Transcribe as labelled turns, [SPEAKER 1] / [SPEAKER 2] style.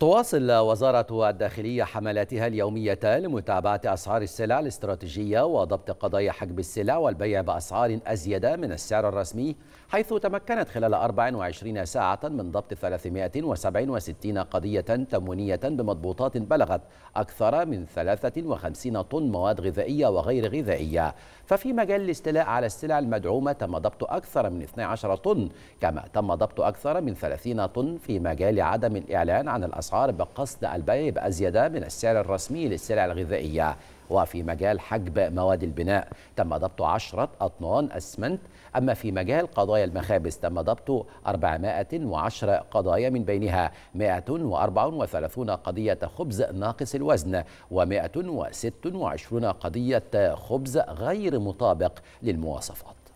[SPEAKER 1] تواصل وزارة الداخلية حملاتها اليومية لمتابعة أسعار السلع الاستراتيجية وضبط قضايا حجب السلع والبيع بأسعار أزيد من السعر الرسمي حيث تمكنت خلال 24 ساعة من ضبط 367 قضية تموينية بمضبوطات بلغت أكثر من 53 طن مواد غذائية وغير غذائية ففي مجال الاستيلاء على السلع المدعومة تم ضبط أكثر من 12 طن كما تم ضبط أكثر من 30 طن في مجال عدم الإعلان عن الأسعار الأسعار بقصد البيع بأزيد من السعر الرسمي للسلع الغذائية وفي مجال حجب مواد البناء تم ضبط 10 أطنان أسمنت أما في مجال قضايا المخابز تم ضبط 410 قضايا من بينها 134 قضية خبز ناقص الوزن و126 قضية خبز غير مطابق للمواصفات